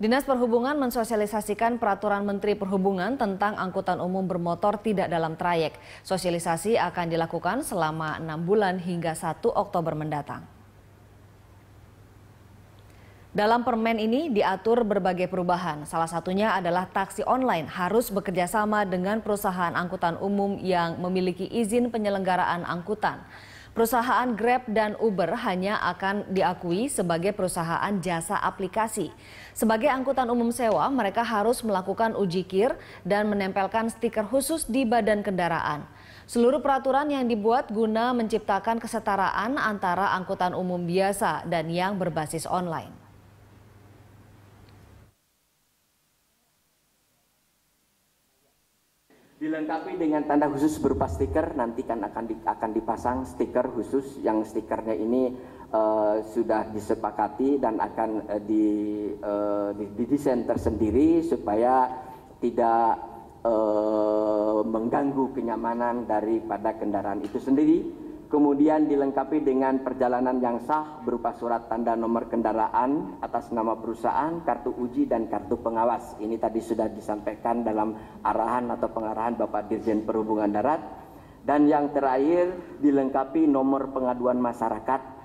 Dinas Perhubungan mensosialisasikan peraturan Menteri Perhubungan tentang angkutan umum bermotor tidak dalam trayek. Sosialisasi akan dilakukan selama 6 bulan hingga 1 Oktober mendatang. Dalam permen ini diatur berbagai perubahan, salah satunya adalah taksi online harus bekerjasama dengan perusahaan angkutan umum yang memiliki izin penyelenggaraan angkutan. Perusahaan Grab dan Uber hanya akan diakui sebagai perusahaan jasa aplikasi. Sebagai angkutan umum sewa, mereka harus melakukan uji kir dan menempelkan stiker khusus di badan kendaraan. Seluruh peraturan yang dibuat guna menciptakan kesetaraan antara angkutan umum biasa dan yang berbasis online. dilengkapi dengan tanda khusus berupa stiker nanti kan akan di, akan dipasang stiker khusus yang stikernya ini uh, sudah disepakati dan akan uh, di, uh, didesain tersendiri supaya tidak uh, mengganggu kenyamanan daripada kendaraan itu sendiri kemudian dilengkapi dengan perjalanan yang sah berupa surat tanda nomor kendaraan atas nama perusahaan, kartu uji dan kartu pengawas. Ini tadi sudah disampaikan dalam arahan atau pengarahan Bapak Dirjen Perhubungan Darat. Dan yang terakhir dilengkapi nomor pengaduan masyarakat